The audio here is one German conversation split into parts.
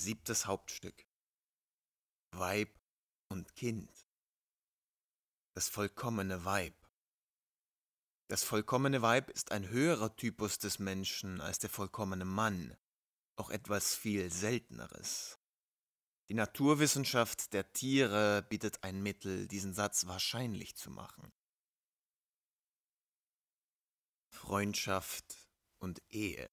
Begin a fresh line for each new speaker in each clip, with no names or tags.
Siebtes Hauptstück. Weib und Kind. Das vollkommene Weib. Das vollkommene Weib ist ein höherer Typus des Menschen als der vollkommene Mann, auch etwas viel Selteneres. Die Naturwissenschaft der Tiere bietet ein Mittel, diesen Satz wahrscheinlich zu machen. Freundschaft und Ehe.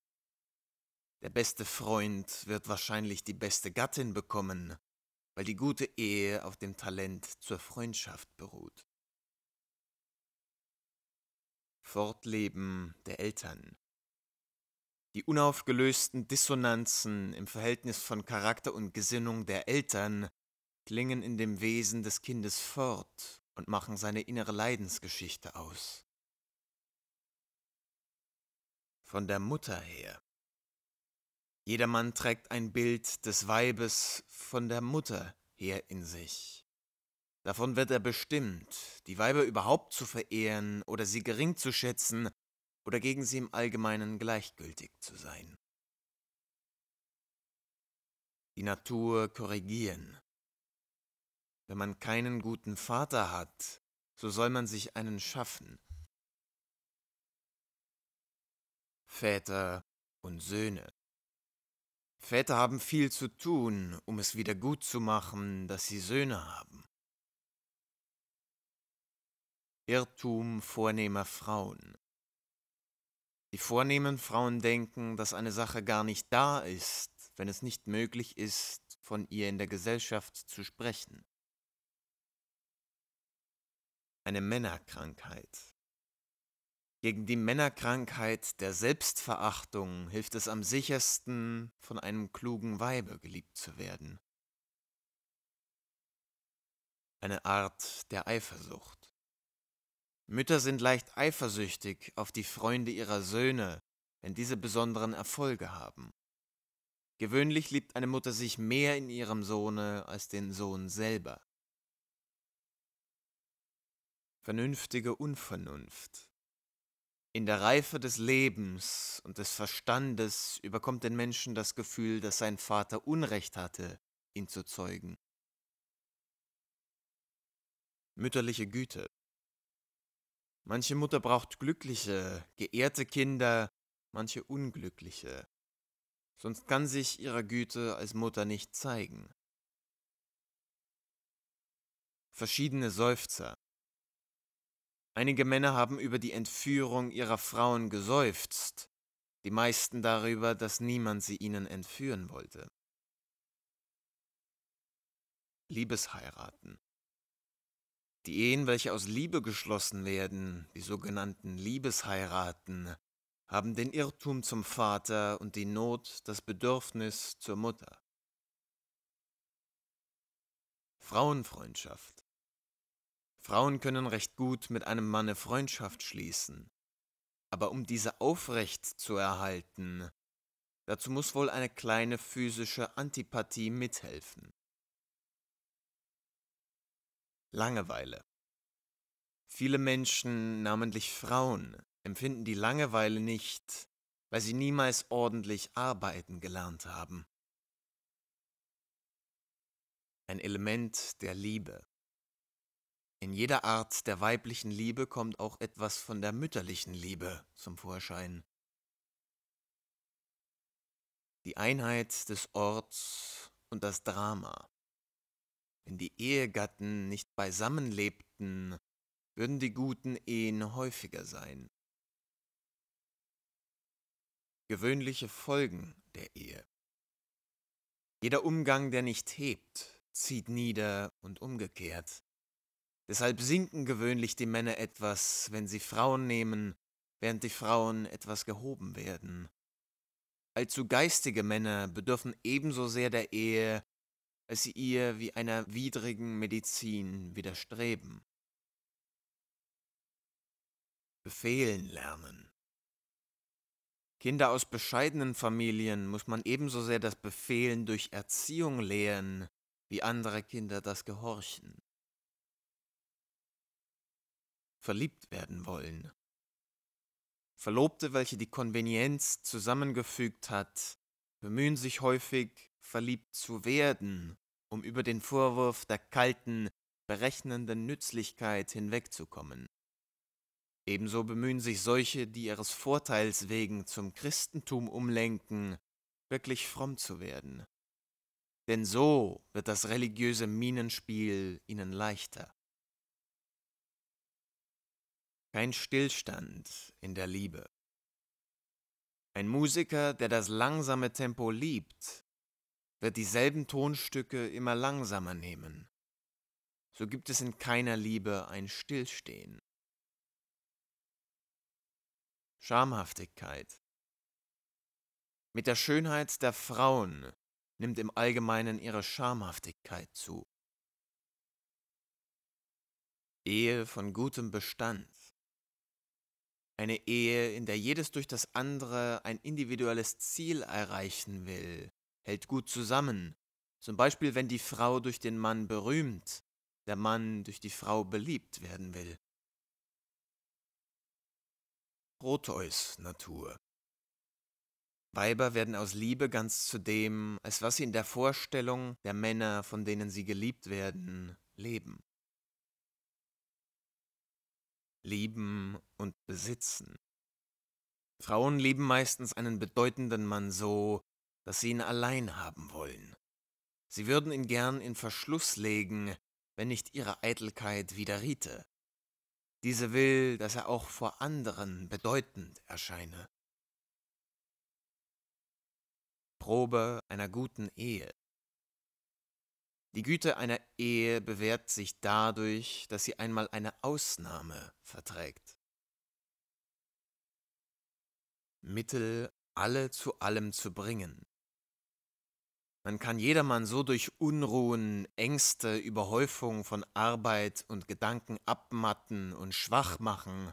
Der beste Freund wird wahrscheinlich die beste Gattin bekommen, weil die gute Ehe auf dem Talent zur Freundschaft beruht. Fortleben der Eltern. Die unaufgelösten Dissonanzen im Verhältnis von Charakter und Gesinnung der Eltern klingen in dem Wesen des Kindes fort und machen seine innere Leidensgeschichte aus. Von der Mutter her. Jedermann trägt ein Bild des Weibes von der Mutter her in sich. Davon wird er bestimmt, die Weiber überhaupt zu verehren oder sie gering zu schätzen oder gegen sie im Allgemeinen gleichgültig zu sein. Die Natur korrigieren. Wenn man keinen guten Vater hat, so soll man sich einen schaffen. Väter und Söhne. Väter haben viel zu tun, um es wieder gut zu machen, dass sie Söhne haben. Irrtum vornehmer Frauen. Die vornehmen Frauen denken, dass eine Sache gar nicht da ist, wenn es nicht möglich ist, von ihr in der Gesellschaft zu sprechen. Eine Männerkrankheit. Gegen die Männerkrankheit der Selbstverachtung hilft es am sichersten, von einem klugen Weibe geliebt zu werden. Eine Art der Eifersucht. Mütter sind leicht eifersüchtig auf die Freunde ihrer Söhne, wenn diese besonderen Erfolge haben. Gewöhnlich liebt eine Mutter sich mehr in ihrem Sohne als den Sohn selber. Vernünftige Unvernunft. In der Reife des Lebens und des Verstandes überkommt den Menschen das Gefühl, dass sein Vater Unrecht hatte, ihn zu zeugen. Mütterliche Güte. Manche Mutter braucht glückliche, geehrte Kinder, manche unglückliche. Sonst kann sich ihre Güte als Mutter nicht zeigen. Verschiedene Seufzer. Einige Männer haben über die Entführung ihrer Frauen geseufzt, die meisten darüber, dass niemand sie ihnen entführen wollte. Liebesheiraten. Die Ehen, welche aus Liebe geschlossen werden, die sogenannten Liebesheiraten, haben den Irrtum zum Vater und die Not, das Bedürfnis zur Mutter. Frauenfreundschaft. Frauen können recht gut mit einem Manne Freundschaft schließen. Aber um diese aufrecht zu erhalten, dazu muss wohl eine kleine physische Antipathie mithelfen. Langeweile. Viele Menschen, namentlich Frauen, empfinden die Langeweile nicht, weil sie niemals ordentlich arbeiten gelernt haben. Ein Element der Liebe. In jeder Art der weiblichen Liebe kommt auch etwas von der mütterlichen Liebe zum Vorschein. Die Einheit des Orts und das Drama. Wenn die Ehegatten nicht beisammen lebten, würden die guten Ehen häufiger sein. Gewöhnliche Folgen der Ehe. Jeder Umgang, der nicht hebt, zieht nieder und umgekehrt. Deshalb sinken gewöhnlich die Männer etwas, wenn sie Frauen nehmen, während die Frauen etwas gehoben werden. Allzu geistige Männer bedürfen ebenso sehr der Ehe, als sie ihr wie einer widrigen Medizin widerstreben. Befehlen lernen. Kinder aus bescheidenen Familien muss man ebenso sehr das Befehlen durch Erziehung lehren, wie andere Kinder das Gehorchen verliebt werden wollen. Verlobte, welche die Konvenienz zusammengefügt hat, bemühen sich häufig, verliebt zu werden, um über den Vorwurf der kalten, berechnenden Nützlichkeit hinwegzukommen. Ebenso bemühen sich solche, die ihres Vorteils wegen zum Christentum umlenken, wirklich fromm zu werden. Denn so wird das religiöse Minenspiel ihnen leichter. Kein Stillstand in der Liebe. Ein Musiker, der das langsame Tempo liebt, wird dieselben Tonstücke immer langsamer nehmen. So gibt es in keiner Liebe ein Stillstehen. Schamhaftigkeit. Mit der Schönheit der Frauen nimmt im Allgemeinen ihre Schamhaftigkeit zu. Ehe von gutem Bestand. Eine Ehe, in der jedes durch das andere ein individuelles Ziel erreichen will, hält gut zusammen. Zum Beispiel, wenn die Frau durch den Mann berühmt, der Mann durch die Frau beliebt werden will. Proteus Natur Weiber werden aus Liebe ganz zu dem, als was sie in der Vorstellung der Männer, von denen sie geliebt werden, leben lieben und besitzen. Frauen lieben meistens einen bedeutenden Mann so, dass sie ihn allein haben wollen. Sie würden ihn gern in Verschluss legen, wenn nicht ihre Eitelkeit widerriete. Diese will, dass er auch vor anderen bedeutend erscheine. Probe einer guten Ehe. Die Güte einer Ehe bewährt sich dadurch, dass sie einmal eine Ausnahme verträgt. Mittel, alle zu allem zu bringen. Man kann jedermann so durch Unruhen, Ängste, Überhäufung von Arbeit und Gedanken abmatten und schwach machen,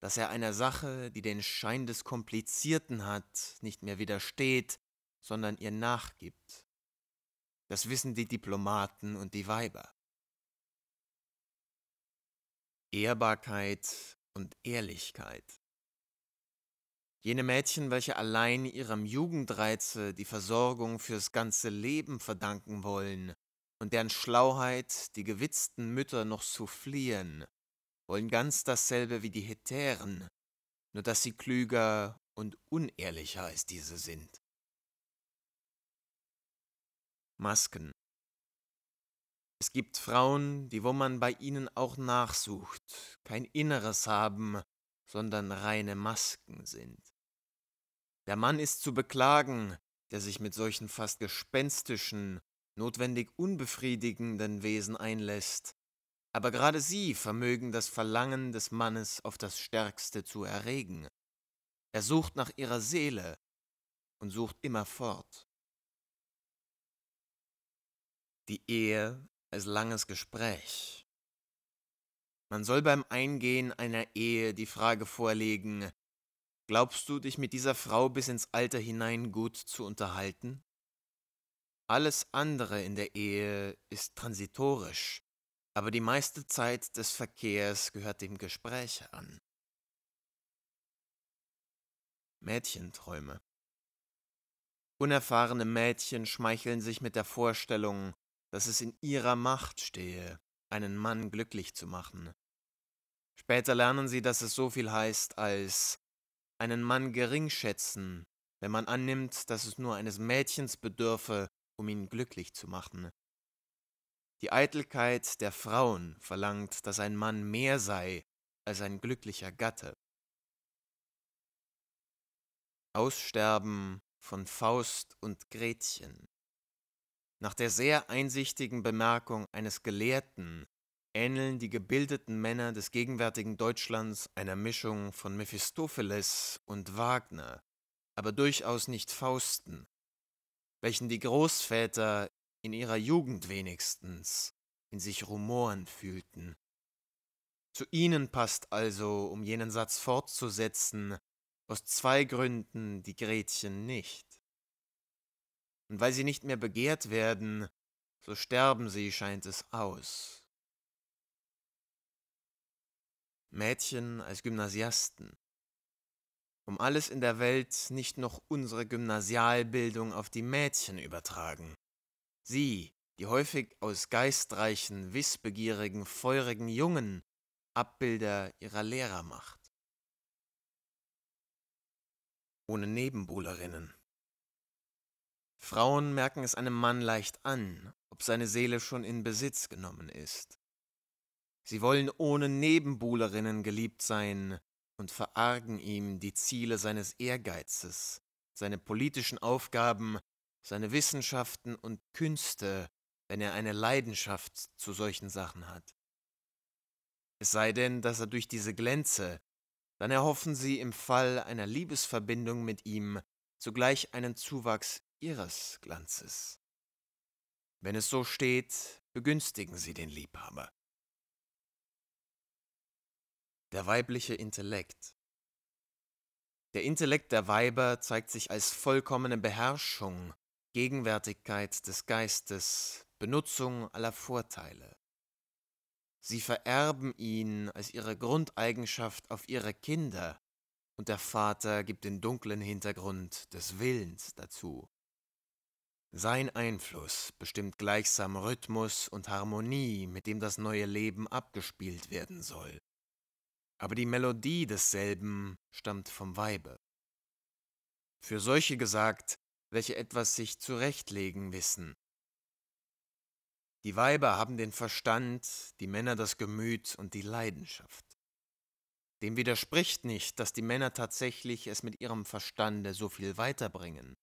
dass er einer Sache, die den Schein des Komplizierten hat, nicht mehr widersteht, sondern ihr nachgibt. Das wissen die Diplomaten und die Weiber. Ehrbarkeit und Ehrlichkeit. Jene Mädchen, welche allein ihrem Jugendreize die Versorgung fürs ganze Leben verdanken wollen und deren Schlauheit die gewitzten Mütter noch soufflieren, wollen ganz dasselbe wie die Hetären, nur dass sie klüger und unehrlicher als diese sind. Masken. Es gibt Frauen, die, wo man bei ihnen auch nachsucht, kein Inneres haben, sondern reine Masken sind. Der Mann ist zu beklagen, der sich mit solchen fast gespenstischen, notwendig unbefriedigenden Wesen einlässt, aber gerade sie vermögen das Verlangen des Mannes auf das stärkste zu erregen. Er sucht nach ihrer Seele und sucht immerfort. Die Ehe ist langes Gespräch. Man soll beim Eingehen einer Ehe die Frage vorlegen, glaubst du, dich mit dieser Frau bis ins Alter hinein gut zu unterhalten? Alles andere in der Ehe ist transitorisch, aber die meiste Zeit des Verkehrs gehört dem Gespräch an. Mädchenträume Unerfahrene Mädchen schmeicheln sich mit der Vorstellung, dass es in ihrer Macht stehe, einen Mann glücklich zu machen. Später lernen sie, dass es so viel heißt als einen Mann geringschätzen, wenn man annimmt, dass es nur eines Mädchens bedürfe, um ihn glücklich zu machen. Die Eitelkeit der Frauen verlangt, dass ein Mann mehr sei als ein glücklicher Gatte. Aussterben von Faust und Gretchen. Nach der sehr einsichtigen Bemerkung eines Gelehrten ähneln die gebildeten Männer des gegenwärtigen Deutschlands einer Mischung von Mephistopheles und Wagner, aber durchaus nicht Fausten, welchen die Großväter in ihrer Jugend wenigstens in sich rumoren fühlten. Zu ihnen passt also, um jenen Satz fortzusetzen, aus zwei Gründen die Gretchen nicht und weil sie nicht mehr begehrt werden, so sterben sie, scheint es, aus. Mädchen als Gymnasiasten. Um alles in der Welt nicht noch unsere Gymnasialbildung auf die Mädchen übertragen. Sie, die häufig aus geistreichen, wissbegierigen, feurigen Jungen Abbilder ihrer Lehrer macht. Ohne Nebenbuhlerinnen. Frauen merken es einem Mann leicht an, ob seine Seele schon in Besitz genommen ist. Sie wollen ohne Nebenbuhlerinnen geliebt sein und verargen ihm die Ziele seines Ehrgeizes, seine politischen Aufgaben, seine Wissenschaften und Künste, wenn er eine Leidenschaft zu solchen Sachen hat. Es sei denn, dass er durch diese glänze, dann erhoffen sie im Fall einer Liebesverbindung mit ihm zugleich einen Zuwachs ihres Glanzes. Wenn es so steht, begünstigen sie den Liebhaber. Der weibliche Intellekt. Der Intellekt der Weiber zeigt sich als vollkommene Beherrschung, Gegenwärtigkeit des Geistes, Benutzung aller Vorteile. Sie vererben ihn als ihre Grundeigenschaft auf ihre Kinder, und der Vater gibt den dunklen Hintergrund des Willens dazu. Sein Einfluss bestimmt gleichsam Rhythmus und Harmonie, mit dem das neue Leben abgespielt werden soll. Aber die Melodie desselben stammt vom Weibe. Für solche gesagt, welche etwas sich zurechtlegen wissen. Die Weiber haben den Verstand, die Männer das Gemüt und die Leidenschaft. Dem widerspricht nicht, dass die Männer tatsächlich es mit ihrem Verstande so viel weiterbringen.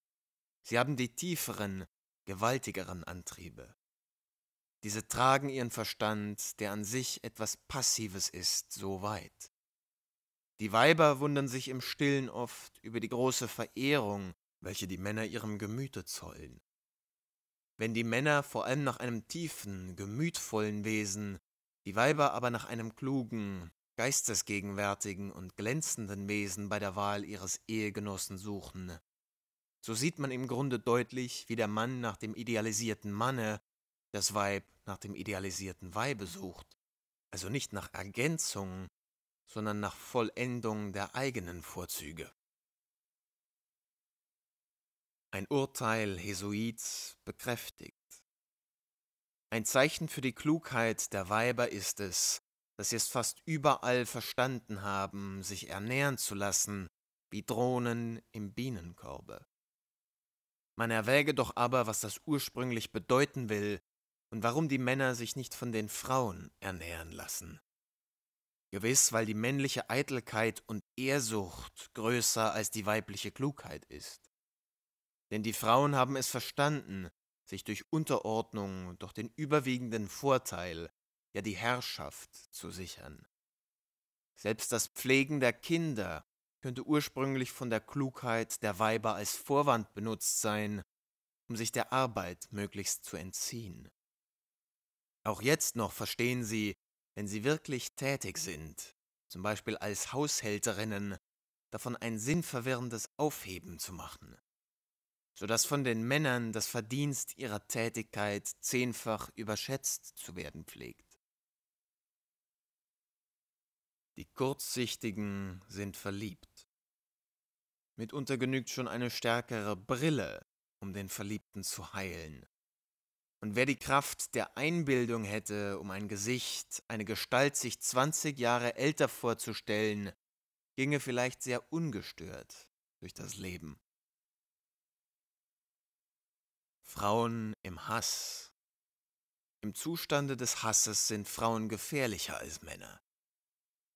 Sie haben die tieferen, gewaltigeren Antriebe. Diese tragen ihren Verstand, der an sich etwas Passives ist, so weit. Die Weiber wundern sich im stillen oft über die große Verehrung, welche die Männer ihrem Gemüte zollen. Wenn die Männer vor allem nach einem tiefen, gemütvollen Wesen, die Weiber aber nach einem klugen, geistesgegenwärtigen und glänzenden Wesen bei der Wahl ihres Ehegenossen suchen, so sieht man im Grunde deutlich, wie der Mann nach dem idealisierten Manne das Weib nach dem idealisierten Weibe sucht, also nicht nach Ergänzung, sondern nach Vollendung der eigenen Vorzüge. Ein Urteil Jesuits bekräftigt. Ein Zeichen für die Klugheit der Weiber ist es, dass sie es fast überall verstanden haben, sich ernähren zu lassen, wie Drohnen im Bienenkorbe. Man erwäge doch aber, was das ursprünglich bedeuten will und warum die Männer sich nicht von den Frauen ernähren lassen. Gewiss, weil die männliche Eitelkeit und Ehrsucht größer als die weibliche Klugheit ist. Denn die Frauen haben es verstanden, sich durch Unterordnung, durch den überwiegenden Vorteil, ja die Herrschaft zu sichern. Selbst das Pflegen der Kinder könnte ursprünglich von der Klugheit der Weiber als Vorwand benutzt sein, um sich der Arbeit möglichst zu entziehen. Auch jetzt noch verstehen sie, wenn sie wirklich tätig sind, zum Beispiel als Haushälterinnen, davon ein sinnverwirrendes Aufheben zu machen, sodass von den Männern das Verdienst ihrer Tätigkeit zehnfach überschätzt zu werden pflegt. Die Kurzsichtigen sind verliebt. Mitunter genügt schon eine stärkere Brille, um den Verliebten zu heilen. Und wer die Kraft der Einbildung hätte, um ein Gesicht, eine Gestalt sich 20 Jahre älter vorzustellen, ginge vielleicht sehr ungestört durch das Leben. Frauen im Hass. Im Zustande des Hasses sind Frauen gefährlicher als Männer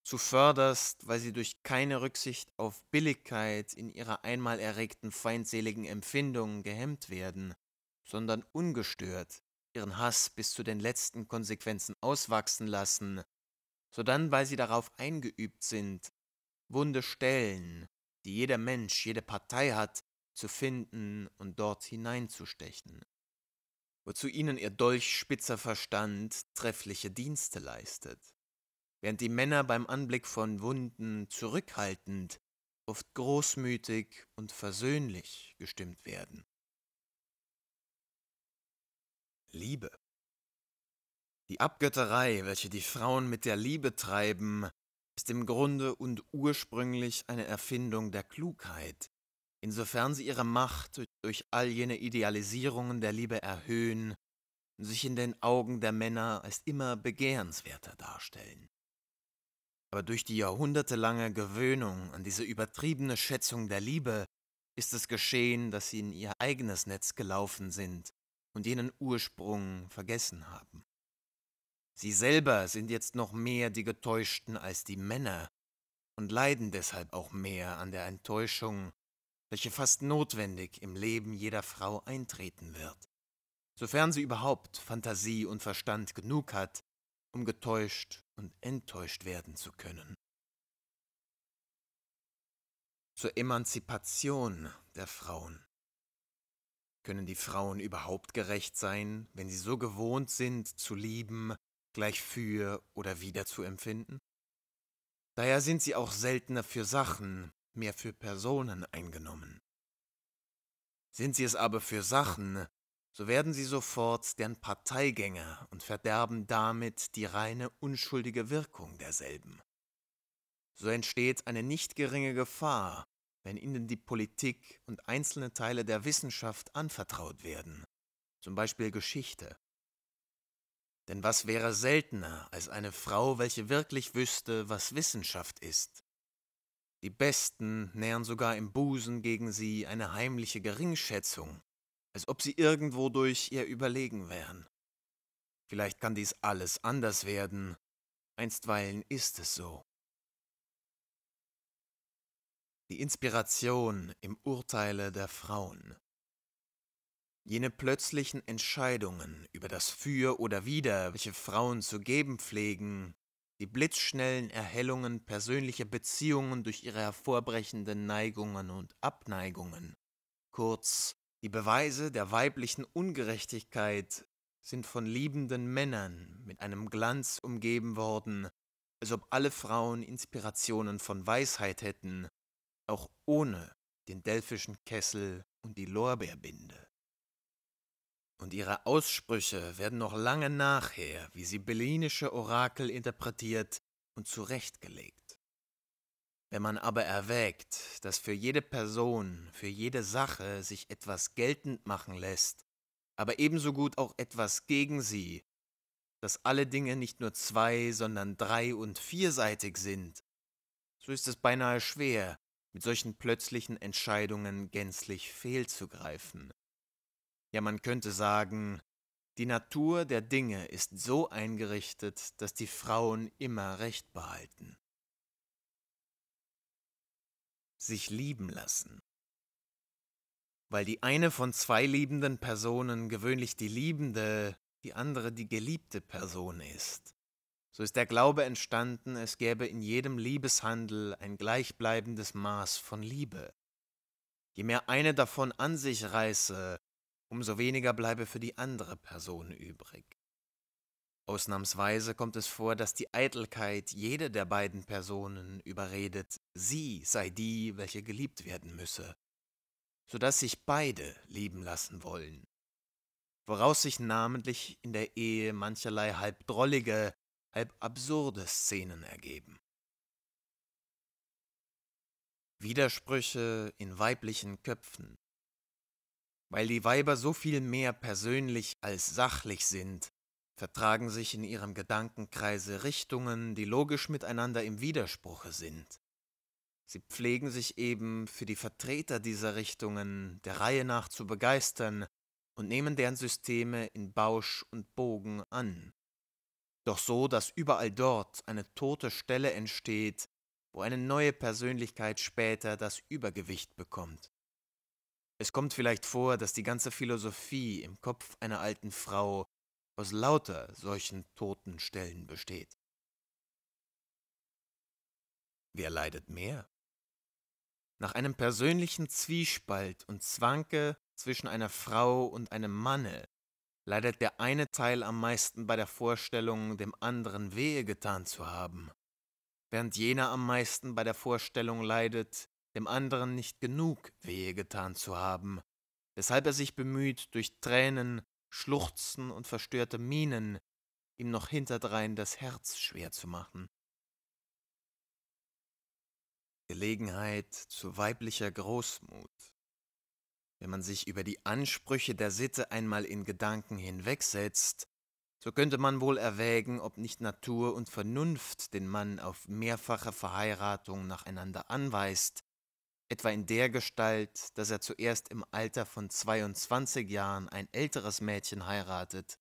zuvörderst, weil sie durch keine Rücksicht auf Billigkeit in ihrer einmal erregten feindseligen Empfindung gehemmt werden, sondern ungestört ihren Hass bis zu den letzten Konsequenzen auswachsen lassen, sodann, weil sie darauf eingeübt sind, wunde Stellen, die jeder Mensch, jede Partei hat, zu finden und dort hineinzustechen, wozu ihnen ihr dolchspitzer Verstand treffliche Dienste leistet während die Männer beim Anblick von Wunden zurückhaltend, oft großmütig und versöhnlich gestimmt werden. Liebe. Die Abgötterei, welche die Frauen mit der Liebe treiben, ist im Grunde und ursprünglich eine Erfindung der Klugheit, insofern sie ihre Macht durch all jene Idealisierungen der Liebe erhöhen und sich in den Augen der Männer als immer begehrenswerter darstellen. Aber durch die jahrhundertelange Gewöhnung an diese übertriebene Schätzung der Liebe ist es geschehen, dass sie in ihr eigenes Netz gelaufen sind und jenen Ursprung vergessen haben. Sie selber sind jetzt noch mehr die Getäuschten als die Männer und leiden deshalb auch mehr an der Enttäuschung, welche fast notwendig im Leben jeder Frau eintreten wird, sofern sie überhaupt Fantasie und Verstand genug hat, um getäuscht und enttäuscht werden zu können. Zur Emanzipation der Frauen. Können die Frauen überhaupt gerecht sein, wenn sie so gewohnt sind, zu lieben, gleich für oder wieder zu empfinden? Daher sind sie auch seltener für Sachen, mehr für Personen eingenommen. Sind sie es aber für Sachen, so werden sie sofort deren Parteigänger und verderben damit die reine unschuldige Wirkung derselben. So entsteht eine nicht geringe Gefahr, wenn ihnen die Politik und einzelne Teile der Wissenschaft anvertraut werden, zum Beispiel Geschichte. Denn was wäre seltener als eine Frau, welche wirklich wüsste, was Wissenschaft ist? Die Besten nähern sogar im Busen gegen sie eine heimliche Geringschätzung als ob sie irgendwo durch ihr überlegen wären. Vielleicht kann dies alles anders werden, einstweilen ist es so. Die Inspiration im Urteile der Frauen. Jene plötzlichen Entscheidungen über das Für oder Wider, welche Frauen zu geben pflegen, die blitzschnellen Erhellungen persönlicher Beziehungen durch ihre hervorbrechenden Neigungen und Abneigungen, kurz die Beweise der weiblichen Ungerechtigkeit sind von liebenden Männern mit einem Glanz umgeben worden, als ob alle Frauen Inspirationen von Weisheit hätten, auch ohne den delphischen Kessel und die Lorbeerbinde. Und ihre Aussprüche werden noch lange nachher wie sibyllinische Orakel interpretiert und zurechtgelegt. Wenn man aber erwägt, dass für jede Person, für jede Sache sich etwas geltend machen lässt, aber ebenso gut auch etwas gegen sie, dass alle Dinge nicht nur zwei, sondern drei und vierseitig sind, so ist es beinahe schwer, mit solchen plötzlichen Entscheidungen gänzlich fehlzugreifen. Ja, man könnte sagen, die Natur der Dinge ist so eingerichtet, dass die Frauen immer Recht behalten sich lieben lassen. Weil die eine von zwei liebenden Personen gewöhnlich die liebende, die andere die geliebte Person ist. So ist der Glaube entstanden, es gäbe in jedem Liebeshandel ein gleichbleibendes Maß von Liebe. Je mehr eine davon an sich reiße, umso weniger bleibe für die andere Person übrig. Ausnahmsweise kommt es vor, dass die Eitelkeit jede der beiden Personen überredet, sie sei die, welche geliebt werden müsse, so dass sich beide lieben lassen wollen, woraus sich namentlich in der Ehe mancherlei halb drollige, halb absurde Szenen ergeben. Widersprüche in weiblichen Köpfen. Weil die Weiber so viel mehr persönlich als sachlich sind, vertragen sich in ihrem Gedankenkreise Richtungen, die logisch miteinander im Widerspruche sind. Sie pflegen sich eben für die Vertreter dieser Richtungen der Reihe nach zu begeistern und nehmen deren Systeme in Bausch und Bogen an. Doch so, dass überall dort eine tote Stelle entsteht, wo eine neue Persönlichkeit später das Übergewicht bekommt. Es kommt vielleicht vor, dass die ganze Philosophie im Kopf einer alten Frau aus lauter solchen toten Stellen besteht. Wer leidet mehr? Nach einem persönlichen Zwiespalt und Zwanke zwischen einer Frau und einem Manne leidet der eine Teil am meisten bei der Vorstellung, dem anderen Wehe getan zu haben, während jener am meisten bei der Vorstellung leidet, dem anderen nicht genug Wehe getan zu haben, weshalb er sich bemüht, durch Tränen Schluchzen und verstörte Mienen, ihm noch hinterdrein das Herz schwer zu machen. Gelegenheit zu weiblicher Großmut. Wenn man sich über die Ansprüche der Sitte einmal in Gedanken hinwegsetzt, so könnte man wohl erwägen, ob nicht Natur und Vernunft den Mann auf mehrfache Verheiratung nacheinander anweist, etwa in der Gestalt, dass er zuerst im Alter von 22 Jahren ein älteres Mädchen heiratet,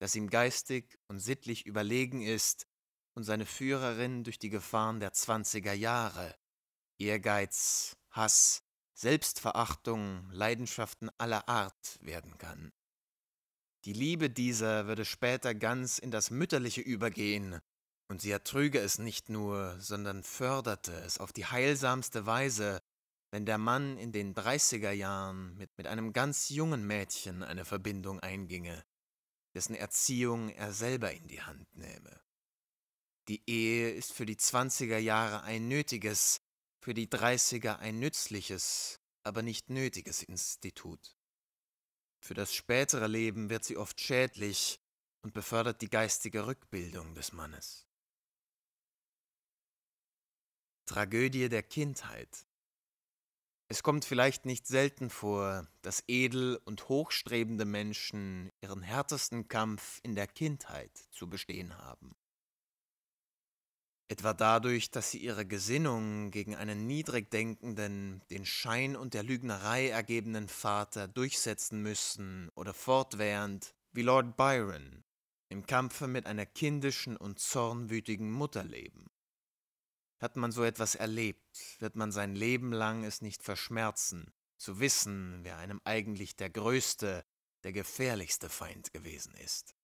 das ihm geistig und sittlich überlegen ist und seine Führerin durch die Gefahren der 20er Jahre, Ehrgeiz, Hass, Selbstverachtung, Leidenschaften aller Art werden kann. Die Liebe dieser würde später ganz in das Mütterliche übergehen, und sie ertrüge es nicht nur, sondern förderte es auf die heilsamste Weise wenn der Mann in den 30er Jahren mit, mit einem ganz jungen Mädchen eine Verbindung einginge, dessen Erziehung er selber in die Hand nähme. Die Ehe ist für die 20er Jahre ein nötiges, für die 30er ein nützliches, aber nicht nötiges Institut. Für das spätere Leben wird sie oft schädlich und befördert die geistige Rückbildung des Mannes. Tragödie der Kindheit es kommt vielleicht nicht selten vor, dass edel und hochstrebende Menschen ihren härtesten Kampf in der Kindheit zu bestehen haben. Etwa dadurch, dass sie ihre Gesinnung gegen einen niedrig denkenden, den Schein und der Lügnerei ergebenen Vater durchsetzen müssen oder fortwährend, wie Lord Byron, im Kampfe mit einer kindischen und zornwütigen Mutter leben hat man so etwas erlebt, wird man sein Leben lang es nicht verschmerzen, zu wissen, wer einem eigentlich der größte, der gefährlichste Feind gewesen ist.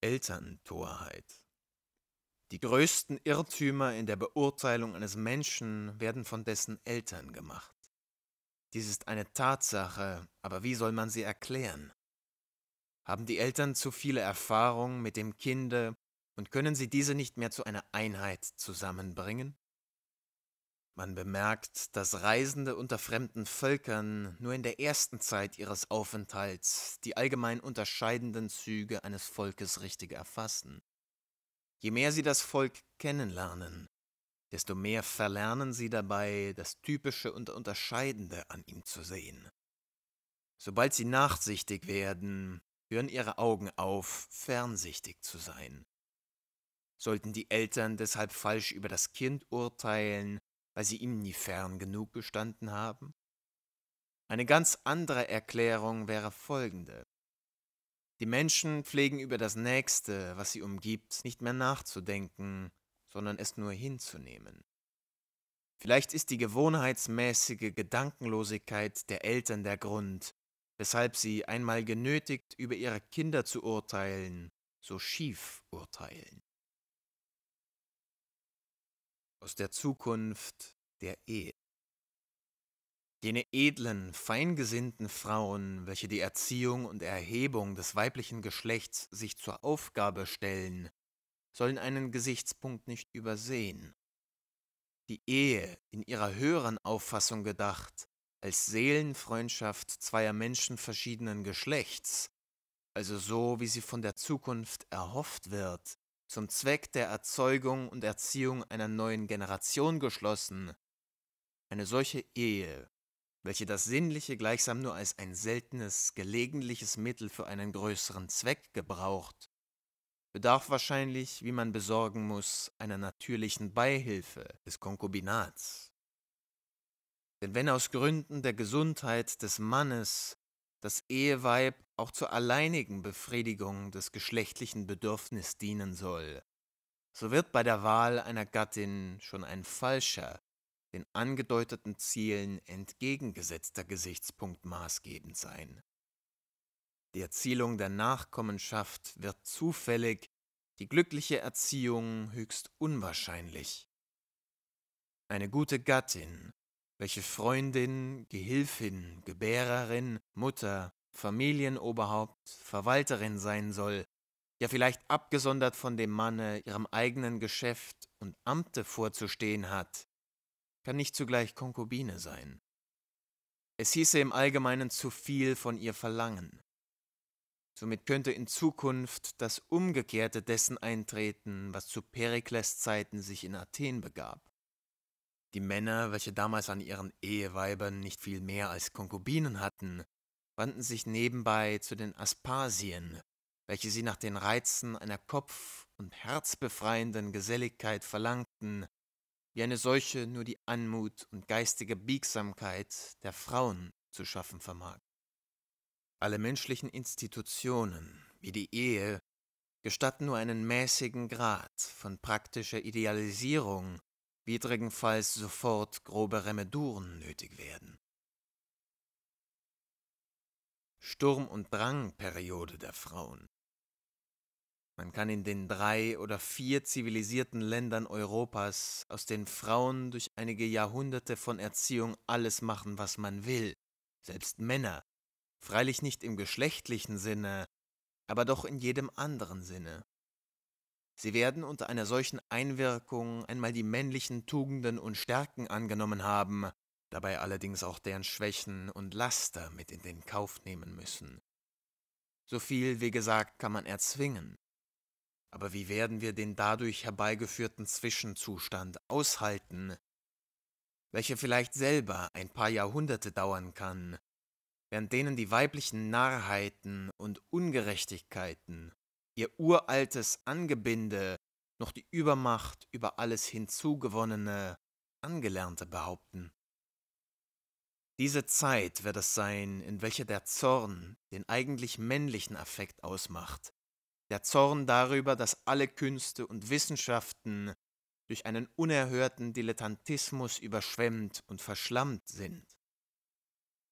Elterntorheit Die größten Irrtümer in der Beurteilung eines Menschen werden von dessen Eltern gemacht. Dies ist eine Tatsache, aber wie soll man sie erklären? Haben die Eltern zu viele Erfahrungen mit dem Kinde, und können Sie diese nicht mehr zu einer Einheit zusammenbringen? Man bemerkt, dass Reisende unter fremden Völkern nur in der ersten Zeit ihres Aufenthalts die allgemein unterscheidenden Züge eines Volkes richtig erfassen. Je mehr sie das Volk kennenlernen, desto mehr verlernen sie dabei, das Typische und Unterscheidende an ihm zu sehen. Sobald sie nachsichtig werden, hören ihre Augen auf, fernsichtig zu sein sollten die Eltern deshalb falsch über das Kind urteilen, weil sie ihm nie fern genug gestanden haben? Eine ganz andere Erklärung wäre folgende. Die Menschen pflegen über das Nächste, was sie umgibt, nicht mehr nachzudenken, sondern es nur hinzunehmen. Vielleicht ist die gewohnheitsmäßige Gedankenlosigkeit der Eltern der Grund, weshalb sie einmal genötigt, über ihre Kinder zu urteilen, so schief urteilen aus der Zukunft der Ehe. Jene edlen, feingesinnten Frauen, welche die Erziehung und Erhebung des weiblichen Geschlechts sich zur Aufgabe stellen, sollen einen Gesichtspunkt nicht übersehen. Die Ehe, in ihrer höheren Auffassung gedacht, als Seelenfreundschaft zweier Menschen verschiedenen Geschlechts, also so, wie sie von der Zukunft erhofft wird, zum Zweck der Erzeugung und Erziehung einer neuen Generation geschlossen, eine solche Ehe, welche das Sinnliche gleichsam nur als ein seltenes, gelegentliches Mittel für einen größeren Zweck gebraucht, bedarf wahrscheinlich, wie man besorgen muss, einer natürlichen Beihilfe des Konkubinats. Denn wenn aus Gründen der Gesundheit des Mannes das Eheweib auch zur alleinigen Befriedigung des geschlechtlichen Bedürfnisses dienen soll, so wird bei der Wahl einer Gattin schon ein falscher, den angedeuteten Zielen entgegengesetzter Gesichtspunkt maßgebend sein. Die Erzielung der Nachkommenschaft wird zufällig, die glückliche Erziehung höchst unwahrscheinlich. Eine gute Gattin, welche Freundin, Gehilfin, Gebärerin, Mutter, Familienoberhaupt, Verwalterin sein soll, ja vielleicht abgesondert von dem Manne ihrem eigenen Geschäft und Amte vorzustehen hat, kann nicht zugleich Konkubine sein. Es hieße im Allgemeinen zu viel von ihr verlangen. Somit könnte in Zukunft das Umgekehrte dessen eintreten, was zu Perikles Zeiten sich in Athen begab. Die Männer, welche damals an ihren Eheweibern nicht viel mehr als Konkubinen hatten, wandten sich nebenbei zu den Aspasien, welche sie nach den Reizen einer kopf- und herzbefreienden Geselligkeit verlangten, wie eine solche nur die Anmut und geistige Biegsamkeit der Frauen zu schaffen vermag. Alle menschlichen Institutionen, wie die Ehe, gestatten nur einen mäßigen Grad von praktischer Idealisierung, widrigenfalls sofort grobe Remeduren nötig werden. Sturm- und Drangperiode der Frauen. Man kann in den drei oder vier zivilisierten Ländern Europas, aus den Frauen durch einige Jahrhunderte von Erziehung alles machen, was man will, selbst Männer, freilich nicht im geschlechtlichen Sinne, aber doch in jedem anderen Sinne. Sie werden unter einer solchen Einwirkung einmal die männlichen Tugenden und Stärken angenommen haben, dabei allerdings auch deren Schwächen und Laster mit in den Kauf nehmen müssen. So viel, wie gesagt, kann man erzwingen. Aber wie werden wir den dadurch herbeigeführten Zwischenzustand aushalten, welcher vielleicht selber ein paar Jahrhunderte dauern kann, während denen die weiblichen Narrheiten und Ungerechtigkeiten, ihr uraltes Angebinde, noch die Übermacht über alles hinzugewonnene, angelernte behaupten. Diese Zeit wird es sein, in welcher der Zorn den eigentlich männlichen Affekt ausmacht. Der Zorn darüber, dass alle Künste und Wissenschaften durch einen unerhörten Dilettantismus überschwemmt und verschlammt sind.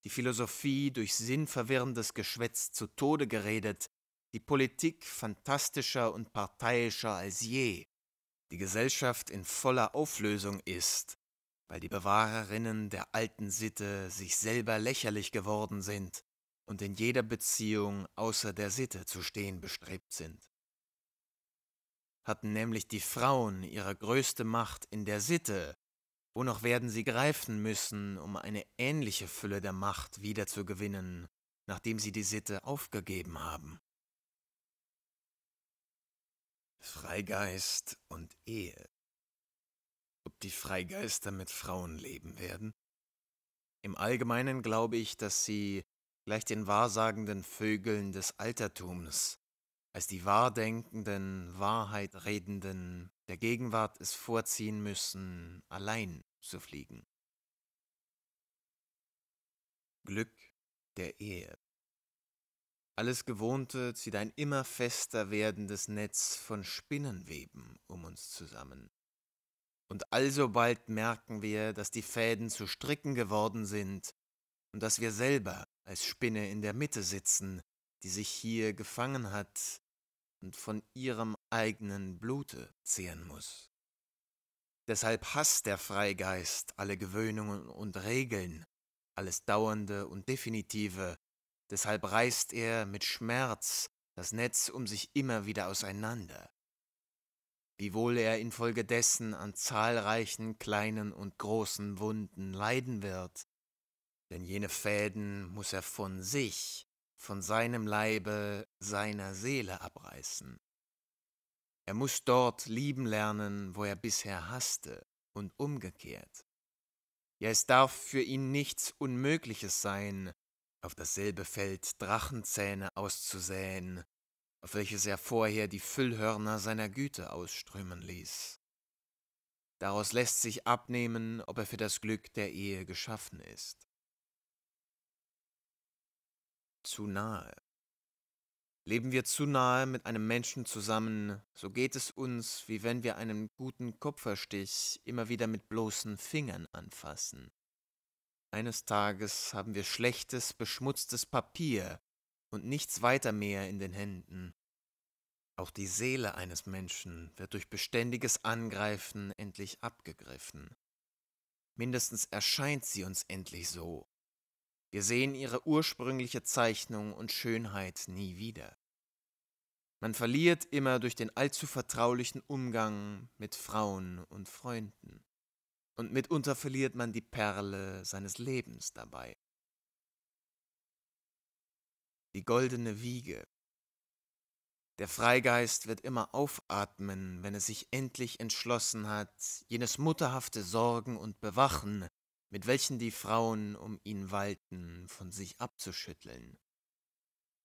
Die Philosophie durch sinnverwirrendes Geschwätz zu Tode geredet, die Politik fantastischer und parteiischer als je, die Gesellschaft in voller Auflösung ist, weil die Bewahrerinnen der alten Sitte sich selber lächerlich geworden sind und in jeder Beziehung außer der Sitte zu stehen bestrebt sind. Hatten nämlich die Frauen ihre größte Macht in der Sitte, wo noch werden sie greifen müssen, um eine ähnliche Fülle der Macht wiederzugewinnen, nachdem sie die Sitte aufgegeben haben. Freigeist und Ehe die Freigeister mit Frauen leben werden. Im Allgemeinen glaube ich, dass sie gleich den wahrsagenden Vögeln des Altertums, als die wahrdenkenden, wahrheitredenden der Gegenwart es vorziehen müssen, allein zu fliegen. Glück der Ehe. Alles Gewohnte zieht ein immer fester werdendes Netz von Spinnenweben um uns zusammen. Und alsobald merken wir, dass die Fäden zu Stricken geworden sind und dass wir selber als Spinne in der Mitte sitzen, die sich hier gefangen hat und von ihrem eigenen Blute zehren muss. Deshalb hasst der Freigeist alle Gewöhnungen und Regeln, alles Dauernde und Definitive, deshalb reißt er mit Schmerz das Netz um sich immer wieder auseinander wiewohl er infolgedessen an zahlreichen kleinen und großen Wunden leiden wird, denn jene Fäden muss er von sich, von seinem Leibe, seiner Seele abreißen. Er muss dort lieben lernen, wo er bisher hasste, und umgekehrt. Ja, es darf für ihn nichts Unmögliches sein, auf dasselbe Feld Drachenzähne auszusäen auf welches er vorher die Füllhörner seiner Güte ausströmen ließ. Daraus lässt sich abnehmen, ob er für das Glück der Ehe geschaffen ist. Zu nahe. Leben wir zu nahe mit einem Menschen zusammen, so geht es uns, wie wenn wir einen guten Kupferstich immer wieder mit bloßen Fingern anfassen. Eines Tages haben wir schlechtes, beschmutztes Papier und nichts weiter mehr in den Händen. Auch die Seele eines Menschen wird durch beständiges Angreifen endlich abgegriffen. Mindestens erscheint sie uns endlich so. Wir sehen ihre ursprüngliche Zeichnung und Schönheit nie wieder. Man verliert immer durch den allzu vertraulichen Umgang mit Frauen und Freunden. Und mitunter verliert man die Perle seines Lebens dabei die goldene Wiege. Der Freigeist wird immer aufatmen, wenn er sich endlich entschlossen hat, jenes mutterhafte Sorgen und Bewachen, mit welchen die Frauen um ihn walten, von sich abzuschütteln.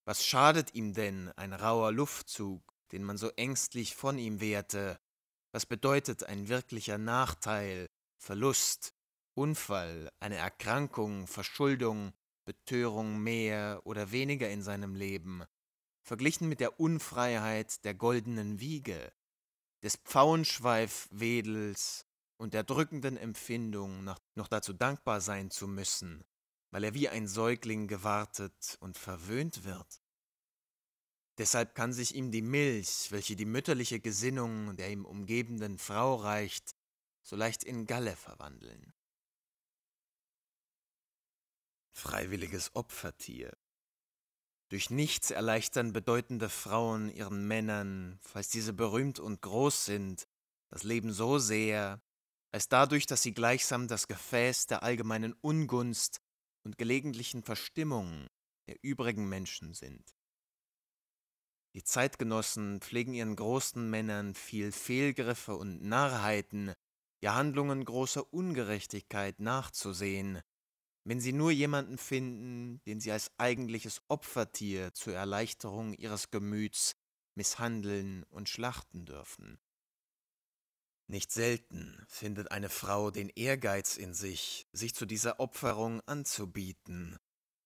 Was schadet ihm denn ein rauer Luftzug, den man so ängstlich von ihm wehrte? Was bedeutet ein wirklicher Nachteil, Verlust, Unfall, eine Erkrankung, Verschuldung, Betörung mehr oder weniger in seinem Leben, verglichen mit der Unfreiheit der goldenen Wiege, des Pfauenschweifwedels und der drückenden Empfindung, noch dazu dankbar sein zu müssen, weil er wie ein Säugling gewartet und verwöhnt wird. Deshalb kann sich ihm die Milch, welche die mütterliche Gesinnung der ihm umgebenden Frau reicht, so leicht in Galle verwandeln freiwilliges Opfertier. Durch nichts erleichtern bedeutende Frauen ihren Männern, falls diese berühmt und groß sind, das Leben so sehr, als dadurch, dass sie gleichsam das Gefäß der allgemeinen Ungunst und gelegentlichen Verstimmung der übrigen Menschen sind. Die Zeitgenossen pflegen ihren großen Männern viel Fehlgriffe und Narrheiten, ja Handlungen großer Ungerechtigkeit nachzusehen, wenn sie nur jemanden finden, den sie als eigentliches Opfertier zur Erleichterung ihres Gemüts misshandeln und schlachten dürfen. Nicht selten findet eine Frau den Ehrgeiz in sich, sich zu dieser Opferung anzubieten,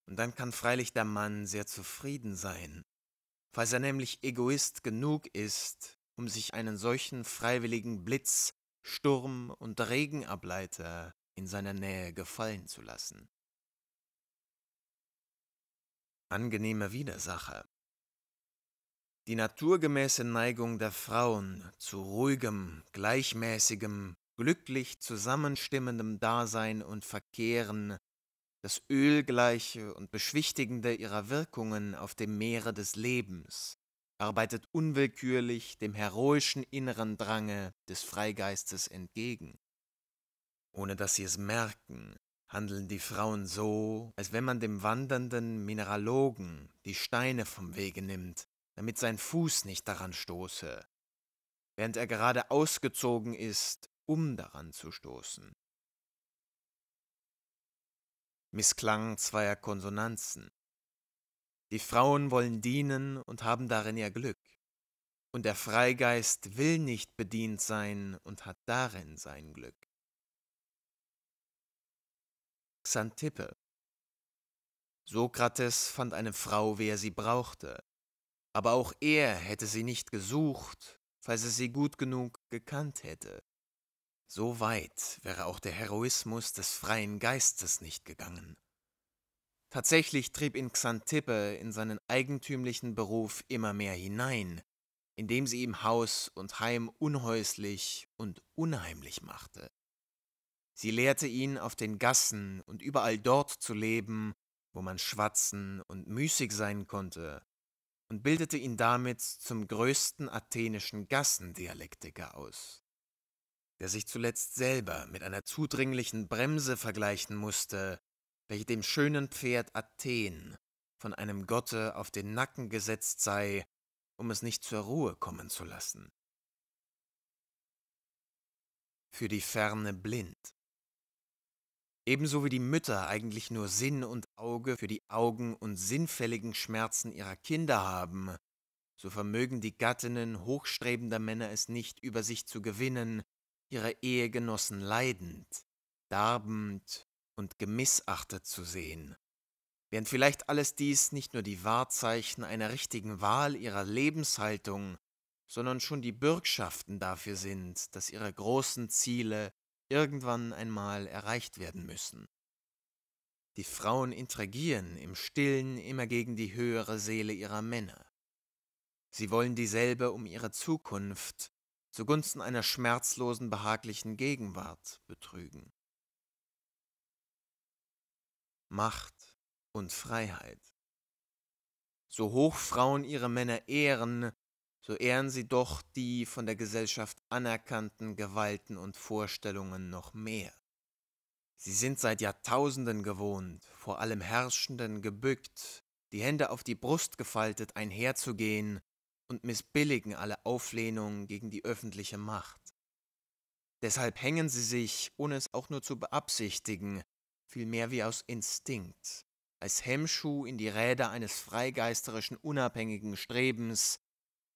und dann kann freilich der Mann sehr zufrieden sein, falls er nämlich egoist genug ist, um sich einen solchen freiwilligen Blitz, Sturm und Regenableiter in seiner Nähe gefallen zu lassen. Angenehmer Widersacher. Die naturgemäße Neigung der Frauen zu ruhigem, gleichmäßigem, glücklich zusammenstimmendem Dasein und Verkehren, das ölgleiche und beschwichtigende ihrer Wirkungen auf dem Meere des Lebens, arbeitet unwillkürlich dem heroischen inneren Drange des Freigeistes entgegen. Ohne dass sie es merken, handeln die Frauen so, als wenn man dem wandernden Mineralogen die Steine vom Wege nimmt, damit sein Fuß nicht daran stoße, während er gerade ausgezogen ist, um daran zu stoßen. Missklang zweier Konsonanzen. Die Frauen wollen dienen und haben darin ihr Glück. Und der Freigeist will nicht bedient sein und hat darin sein Glück. Xantippe. Sokrates fand eine Frau, wie er sie brauchte, aber auch er hätte sie nicht gesucht, falls er sie gut genug gekannt hätte. So weit wäre auch der Heroismus des freien Geistes nicht gegangen. Tatsächlich trieb ihn Xantippe in seinen eigentümlichen Beruf immer mehr hinein, indem sie ihm Haus und Heim unhäuslich und unheimlich machte. Sie lehrte ihn, auf den Gassen und überall dort zu leben, wo man schwatzen und müßig sein konnte, und bildete ihn damit zum größten athenischen Gassendialektiker aus, der sich zuletzt selber mit einer zudringlichen Bremse vergleichen musste, welche dem schönen Pferd Athen von einem Gotte auf den Nacken gesetzt sei, um es nicht zur Ruhe kommen zu lassen. Für die Ferne blind ebenso wie die Mütter eigentlich nur Sinn und Auge für die Augen und sinnfälligen Schmerzen ihrer Kinder haben, so vermögen die Gattinnen hochstrebender Männer es nicht, über sich zu gewinnen, ihre Ehegenossen leidend, darbend und gemissachtet zu sehen. Während vielleicht alles dies nicht nur die Wahrzeichen einer richtigen Wahl ihrer Lebenshaltung, sondern schon die Bürgschaften dafür sind, dass ihre großen Ziele irgendwann einmal erreicht werden müssen. Die Frauen intrigieren im stillen immer gegen die höhere Seele ihrer Männer. Sie wollen dieselbe um ihre Zukunft zugunsten einer schmerzlosen, behaglichen Gegenwart betrügen. Macht und Freiheit. So hoch Frauen ihre Männer ehren, so ehren sie doch die von der Gesellschaft anerkannten Gewalten und Vorstellungen noch mehr. Sie sind seit Jahrtausenden gewohnt, vor allem Herrschenden gebückt, die Hände auf die Brust gefaltet einherzugehen und missbilligen alle Auflehnung gegen die öffentliche Macht. Deshalb hängen sie sich, ohne es auch nur zu beabsichtigen, vielmehr wie aus Instinkt, als Hemmschuh in die Räder eines freigeisterischen unabhängigen Strebens,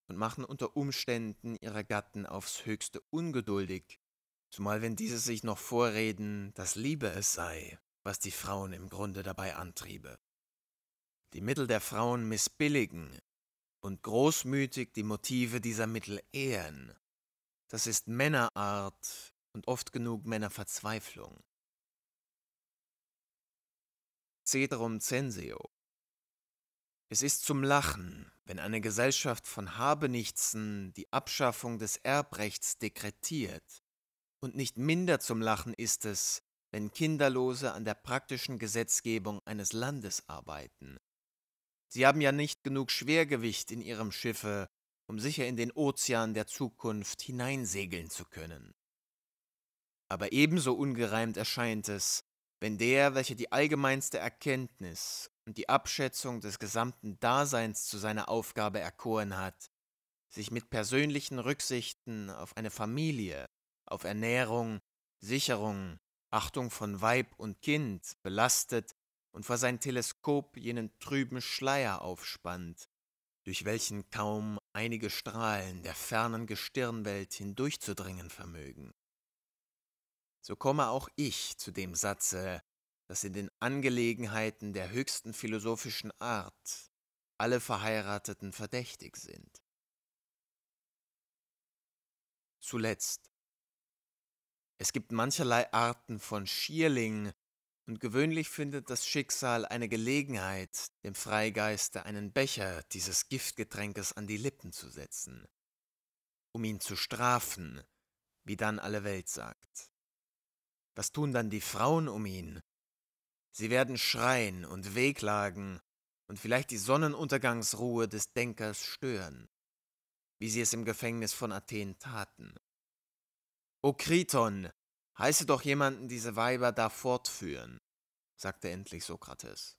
und machen unter Umständen ihre Gatten aufs höchste ungeduldig, zumal wenn diese sich noch vorreden, dass Liebe es sei, was die Frauen im Grunde dabei antriebe. Die Mittel der Frauen missbilligen und großmütig die Motive dieser Mittel ehren. Das ist Männerart und oft genug Männerverzweiflung. Cedrum censeo. Es ist zum Lachen, wenn eine Gesellschaft von Habenichtsen die Abschaffung des Erbrechts dekretiert, und nicht minder zum Lachen ist es, wenn Kinderlose an der praktischen Gesetzgebung eines Landes arbeiten. Sie haben ja nicht genug Schwergewicht in ihrem Schiffe, um sicher in den Ozean der Zukunft hineinsegeln zu können. Aber ebenso ungereimt erscheint es, wenn der, welcher die allgemeinste Erkenntnis und die Abschätzung des gesamten Daseins zu seiner Aufgabe erkoren hat, sich mit persönlichen Rücksichten auf eine Familie, auf Ernährung, Sicherung, Achtung von Weib und Kind belastet und vor sein Teleskop jenen trüben Schleier aufspannt, durch welchen kaum einige Strahlen der fernen Gestirnwelt hindurchzudringen vermögen so komme auch ich zu dem Satze, dass in den Angelegenheiten der höchsten philosophischen Art alle Verheirateten verdächtig sind. Zuletzt. Es gibt mancherlei Arten von Schierling, und gewöhnlich findet das Schicksal eine Gelegenheit, dem Freigeiste einen Becher dieses Giftgetränkes an die Lippen zu setzen, um ihn zu strafen, wie dann alle Welt sagt. Was tun dann die Frauen um ihn? Sie werden schreien und wehklagen und vielleicht die Sonnenuntergangsruhe des Denkers stören, wie sie es im Gefängnis von Athen taten. O Kriton, heiße doch jemanden diese Weiber da fortführen, sagte endlich Sokrates.